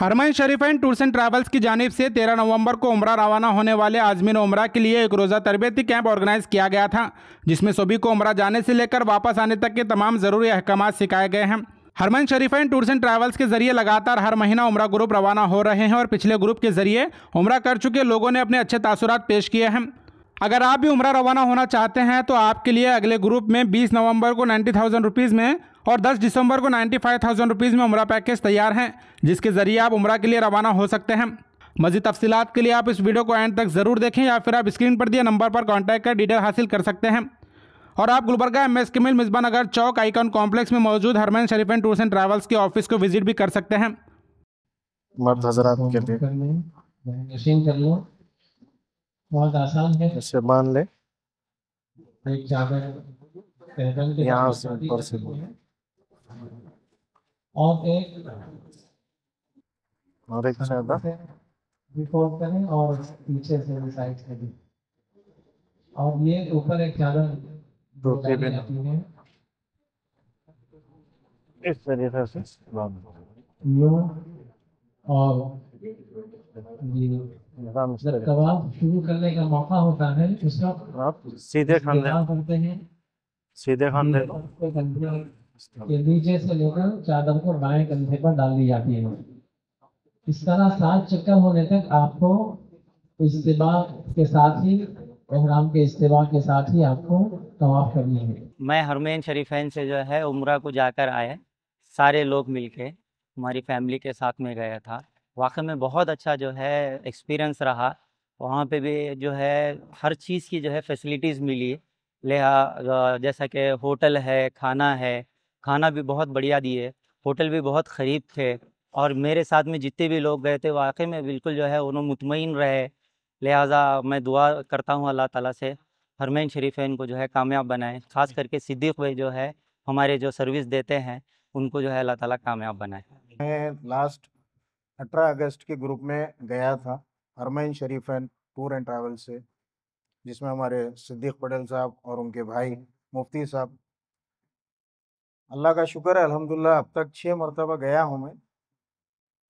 हरमैन and tours and travels की जानब से तेरह नवंबर को उम्र रवाना होने वाले आजमीन उम्र के लिए एक रोज़ा तरबती कैंप ऑर्गेनाइज किया गया था जिसमें सभी को उम्र जाने से लेकर वापस आने तक के तमाम ज़रूरी अहकाम सिखाए गए हैं Haramain and tours and travels के जरिए लगातार हर महीना उम्र ग्रुप रवाना हो रहे हैं और पिछले ग्रुप के जरिए उम्र कर चुके लोगों ने अपने अच्छे तासुरात पेश किए हैं अगर आप भी उम्र रवाना होना चाहते हैं तो आपके लिए अगले ग्रुप में 20 नवंबर को नाइन्टी थाउजेंड रुपीज़ में और 10 दिसंबर को 95,000 रुपीज़ में उम्र पैकेज तैयार हैं जिसके ज़रिए आप उम्र के लिए रवाना हो सकते हैं मजीद तफसीत के लिए आप इस वीडियो को एंड तक ज़रूर देखें या फिर आप स्क्रीन पर दिए नंबर पर कॉन्टैक्ट कर डिटेल हासिल कर सकते हैं और आप गुलबर्गा एम एस किमिल मिसबा नगर चौक आइकॉन कॉम्प्लेक्स में मौजूद Haramain and tours and travels के ऑफिस को विजिट भी कर सकते हैं मर्द हजरात के लिए कर लो बहुत आसान है इसे ले यहाँ से ऊपर से और एक करें और से और ये ऊपर एक पे इस तरीके से यू और कबाब शुरू करने का मौका होता है उस वक्त आप सीधे खान करते हैं सीधे खान देते हैं ये नीचे से लेकर चादर को बाएं कंधे पर डाल दी जाती है इस तरह सात चक्कर होने तक आपको इस्तेबा के साथ ही एहराम के इस्तेबा के साथ ही आपको तवाफ करनी है मैं हरमैन शरीफैन से जो है उम्र को जाकर आए सारे लोग मिलके हमारी फैमिली के साथ में गया था वाकई में बहुत अच्छा जो है एक्सपीरियंस रहा वहाँ पे भी जो है हर चीज़ की जो है फैसिलिटीज़ मिली लिहा जैसा कि होटल है खाना है खाना भी बहुत बढ़िया दिए होटल भी बहुत ख़रीब थे और मेरे साथ में जितने भी लोग गए थे वाकई में बिल्कुल जो है उन्होंने मुतमिन रहे लिहाजा मैं दुआ करता हूँ अल्लाह ताला से हरमैन शरीफ इनको जो है कामयाब बनाए ख़ास करके सिद्दीक भाई जो है हमारे जो सर्विस देते हैं उनको जो है अल्लाह ताला कामयाब बनाए मैं लास्ट अठारह अगस्त के ग्रुप में गया था Haramain Sharif tour and travel से जिसमें हमारे सिद्दीक पटेल साहब और उनके भाई मुफ्ती साहब अल्लाह का शुक्र है अल्हम्दुलिल्लाह अब तक छः मरतबा गया हूँ मैं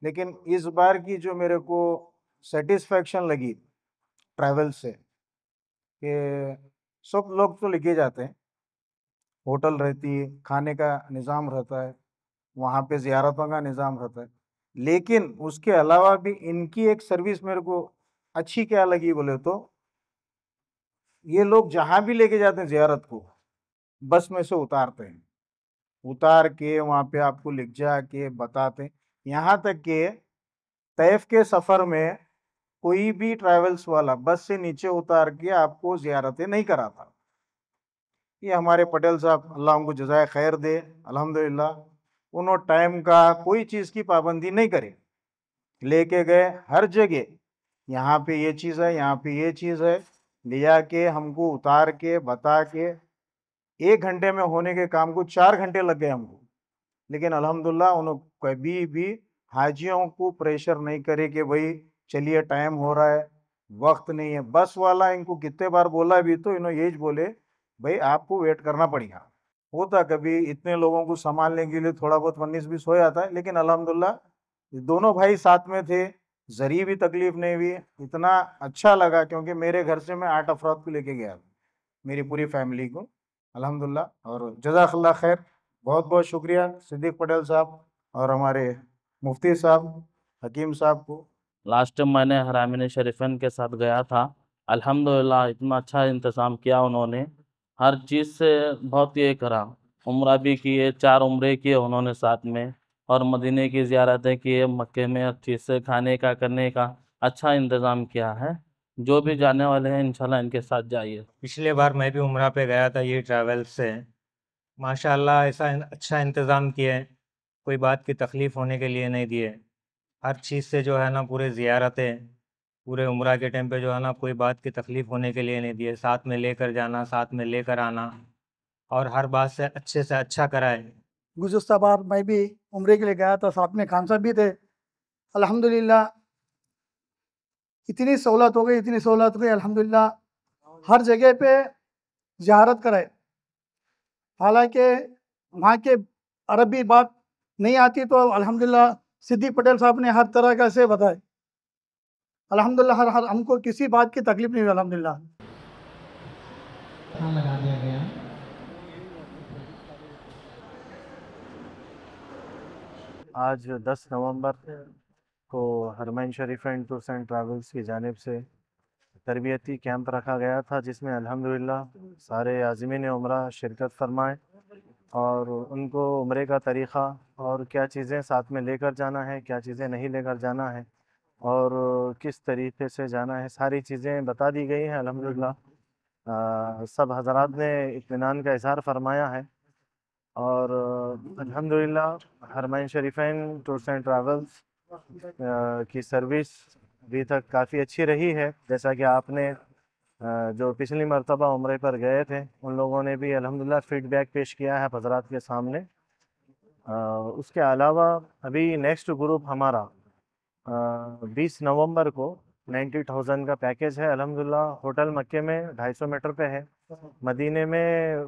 लेकिन इस बार की जो मेरे को सेटिस्फेक्शन लगी ट्रैवल से कि सब लोग तो लेके जाते हैं होटल रहती है खाने का निज़ाम रहता है वहाँ पे ज़्यारतों का निज़ाम रहता है लेकिन उसके अलावा भी इनकी एक सर्विस मेरे को अच्छी क्या लगी बोले तो ये लोग जहाँ भी लेके जाते हैं ज़्यारत को बस में से उतारते हैं उतार के वहाँ पे आपको लिख जा के बताते यहाँ तक के तैफ के सफ़र में कोई भी ट्रैवल्स वाला बस से नीचे उतार के आपको ज़्यारतें नहीं कराता ये हमारे पटेल साहब अल्लाह उनको जजाय खैर दे अल्हम्दुलिल्लाह उन्होंने टाइम का कोई चीज़ की पाबंदी नहीं करे लेके गए हर जगह यहाँ पे ये चीज़ है यहाँ पे ये चीज़ है लिया के हमको उतार के बता के एक घंटे में होने के काम को चार घंटे लग गए हमको लेकिन अलहमदुल्ला उन्होंने कभी भी हाजियों को प्रेशर नहीं करे कि भाई चलिए टाइम हो रहा है वक्त नहीं है बस वाला इनको कितने बार बोला भी तो इन्होंने यही बोले भाई आपको वेट करना पड़ेगा होता कभी इतने लोगों को संभालने के लिए थोड़ा बहुत उन्नीस बीस हो जाता है लेकिन अलहमदुल्ला दोनों भाई साथ में थे जरी भी तकलीफ नहीं हुई इतना अच्छा लगा क्योंकि मेरे घर से मैं आठ अफराद को लेके गया मेरी पूरी फैमिली को अलहमदिल्ला और जजाकल्ला खैर बहुत बहुत शुक्रिया सिद्दीक पटेल साहब और हमारे मुफ्ती साहब हकीम साहब को लास्ट टाइम मैंने हरामिन शरीफन के साथ गया था अल्हम्दुलिल्लाह इतना अच्छा इंतज़ाम किया उन्होंने हर चीज़ से बहुत ये करा उम्र भी किए चार उम्रे किए उन्होंने साथ में और मदीने की ज्यारतें किए मक्के में अच्छी से खाने का करने का अच्छा इंतज़ाम किया है जो भी जाने वाले हैं इंशाल्लाह इनके साथ जाइए पिछले बार मैं भी उम्र पे गया था ये ट्रैवल से माशाल्लाह ऐसा अच्छा इंतज़ाम किए कोई बात की तकलीफ़ होने के लिए नहीं दिए हर चीज़ से जो है ना पूरे ज़ियारतें पूरे उम्र के टाइम पे जो है ना कोई बात की तकलीफ़ होने के लिए नहीं दिए साथ में लेकर जाना साथ में लेकर आना और हर बात से अच्छे से अच्छा कराए गुजशत बार मैं भी उम्र के लिए गया था साथ में खान साहब भी थे अलहमदिल्ला इतनी सहूलत हो गई इतनी सहूलत हो गई अलहमदिल्ला हर जगह पे जहारत कराए हालांकि वहाँ के अरबी बात नहीं आती तो अल्हम्दुलिल्लाह सिद्दी पटेल साहब ने हर तरह का से बताए अल्हम्दुलिल्लाह हर, हर हमको किसी बात की तकलीफ नहीं हुई अलहमदिल्ला हाँ, आज 10 नवंबर को Haramain Sharif and tours and travels की जानब से तरबियती कैंप रखा गया था जिसमें अल्हम्दुलिल्लाह सारे आज़मीन उम्र शिरकत फरमाए और उनको उम्र का तरीक़ा और क्या चीज़ें साथ में लेकर जाना है क्या चीज़ें नहीं लेकर जाना है और किस तरीके से जाना है सारी चीज़ें बता दी गई हैं अलहमदिल्ला सब हजरात ने इतमान का इजहार फरमाया है और अलहमदिल्ला Haramain Sharifan tours and travels की सर्विस अभी तक काफ़ी अच्छी रही है जैसा कि आपने जो पिछली मरतबा उम्र पर गए थे उन लोगों ने भी अलहमदिल्ला फ़ीडबैक पेश किया है हजरात के सामने उसके अलावा अभी नेक्स्ट ग्रुप हमारा बीस नवंबर को नाइन्टी थाउजेंड का पैकेज है अलहमदिल्ला होटल मक्के में ढाई सौ मीटर पे है मदीने में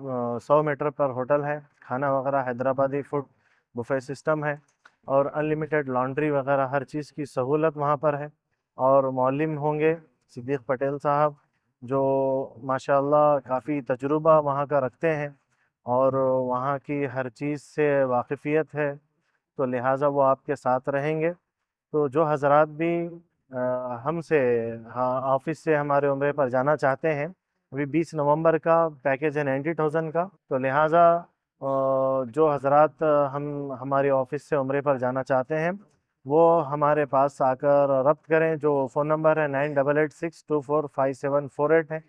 सौ मीटर पर होटल है खाना वगैरह हैदराबादी फूड बुफे सिस्टम है और अनलिमिटेड लॉन्ड्री वगैरह हर चीज़ की सहूलत वहाँ पर है और मौलम होंगे सिद्दीक़ पटेल साहब जो माशाल्लाह काफ़ी तजुर्बा वहाँ का रखते हैं और वहाँ की हर चीज़ से वाकफ़ियत है तो लिहाजा वो आपके साथ रहेंगे तो जो हजरात भी हमसे हाँ ऑफिस से हमारे उम्र पर जाना चाहते हैं अभी 20 नवंबर का पैकेज है नाइन्टी थाउजेंड का तो लिहाजा जो हजरत हम हमारे ऑफिस से उम्र पर जाना चाहते हैं वो हमारे पास आकर रब्त करें जो फ़ोन नंबर है nine double eight six two four five seven four eight है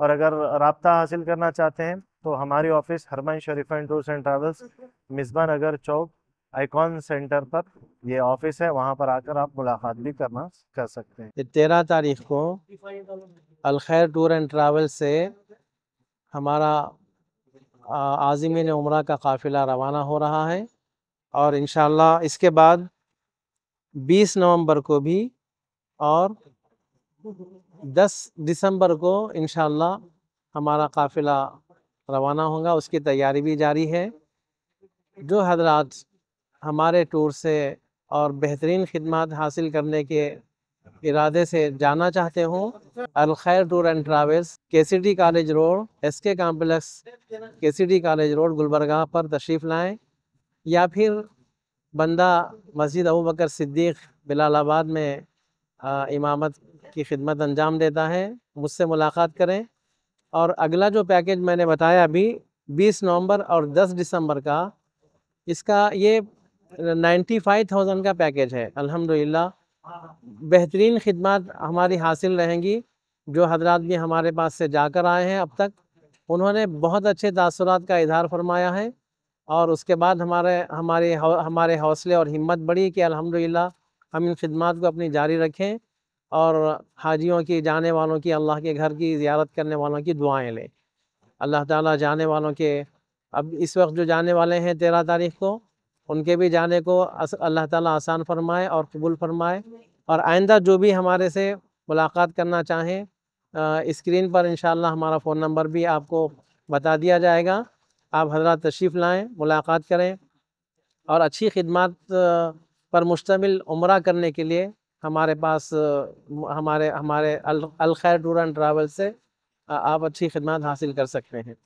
और अगर रबता हासिल करना चाहते हैं तो हमारी office Haramain and tours and travels Misba Nagar Chowk Icon Centre पर ये ऑफिस है वहाँ पर आकर आप मुलाकात भी करना कर सकते हैं तेरह तारीख को अलखैर टूर एंड ट्रैवल से हमारा ने उम्र का काफ़िला रवाना हो रहा है और इन इसके बाद 20 नवंबर को भी और 10 दिसंबर को इन हमारा काफ़िला रवाना होगा उसकी तैयारी भी जारी है जो हजरात हमारे टूर से और बेहतरीन खदमात हासिल करने के इरादे से जाना चाहते Al Khair tour and travels KCD college road S K complex KCD college road Gulbarga पर तशरीफ़ लाएं या फिर बंदा मस्जिद अबू बकर सिद्दीक में आ, इमामत की खिदमत अंजाम देता है मुझसे मुलाकात करें और अगला जो पैकेज मैंने बताया अभी 20 नवंबर और 10 दिसंबर का इसका ये 95,000 का पैकेज है अल्हम्दुलिल्लाह बेहतरीन खिदमत हमारी हासिल रहेंगी जो हजरात भी हमारे पास से जाकर आए हैं अब तक उन्होंने बहुत अच्छे तासरात का इजहार फरमाया है और उसके बाद हमारे हमारे हमारे हौसले और हिम्मत बढ़ी कि अल्हम्दुलिल्लाह हम इन खिदमत को अपनी जारी रखें और हाजियों की जाने वालों की अल्लाह के घर की ज्यारत करने वालों की दुआएँ लें अल्लाह ताली जाने वालों के अब इस वक्त जो जाने वाले हैं तेरह तारीख को उनके भी जाने को अल्लाह ताला आसान फरमाए और कबूल फरमाए और आइंदा जो भी हमारे से मुलाकात करना चाहें स्क्रीन पर इन हमारा फ़ोन नंबर भी आपको बता दिया जाएगा आप हजरा तशरीफ़ लाएँ मुलाकात करें और अच्छी खदमात पर मुश्तमिल उम्र करने के लिए हमारे पास हमारे हमारे अलखैर टूर एंड ट्रैवल से आप अच्छी खिदमत हासिल कर सकते हैं